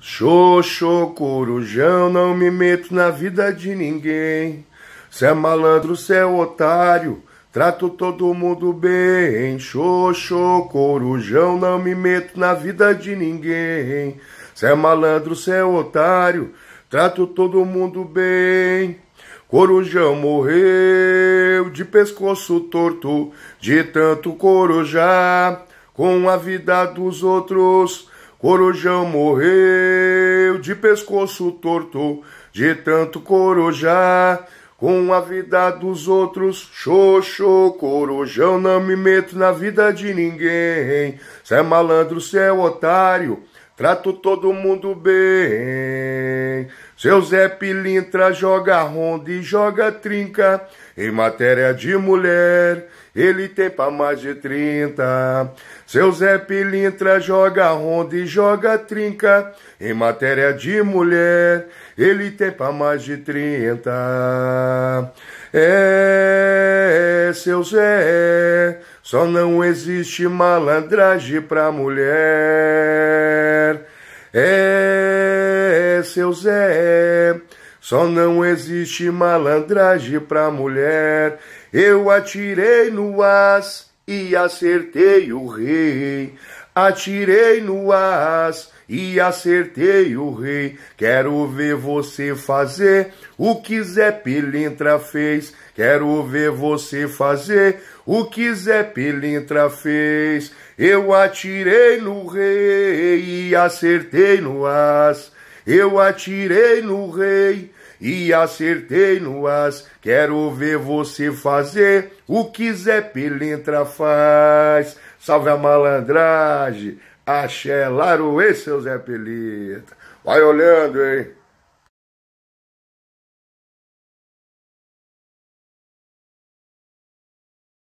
Xoxô, corujão, não me meto na vida de ninguém. Cê é malandro, cê é otário, trato todo mundo bem. Xoxô, corujão, não me meto na vida de ninguém. Cê é malandro, cê é otário, trato todo mundo bem. Corujão morreu de pescoço torto, de tanto corujar, com a vida dos outros Corujão morreu de pescoço torto, de tanto corujar. Com a vida dos outros, xoxô, corujão, não me meto na vida de ninguém. Cê é malandro, cê é otário. Trato todo mundo bem. Seu Zé Pilintra joga ronda e joga trinca. Em matéria de mulher, ele tem pra mais de 30. Seu Zé Pilintra joga ronda e joga trinca. Em matéria de mulher, ele tem pra mais de 30. É, seu Zé, só não existe malandragem pra mulher. É, seu Zé, só não existe malandragem pra mulher. Eu atirei no as e acertei o rei atirei no as e acertei o rei. Quero ver você fazer o que Zé Pilintra fez. Quero ver você fazer o que Zé Pilintra fez. Eu atirei no rei e acertei no as. Eu atirei no rei e acertei-no-as. Quero ver você fazer o que Zé Pilintra faz. Salve a malandragem, axé, laroê, seu Zé Pilintra. Vai olhando, hein?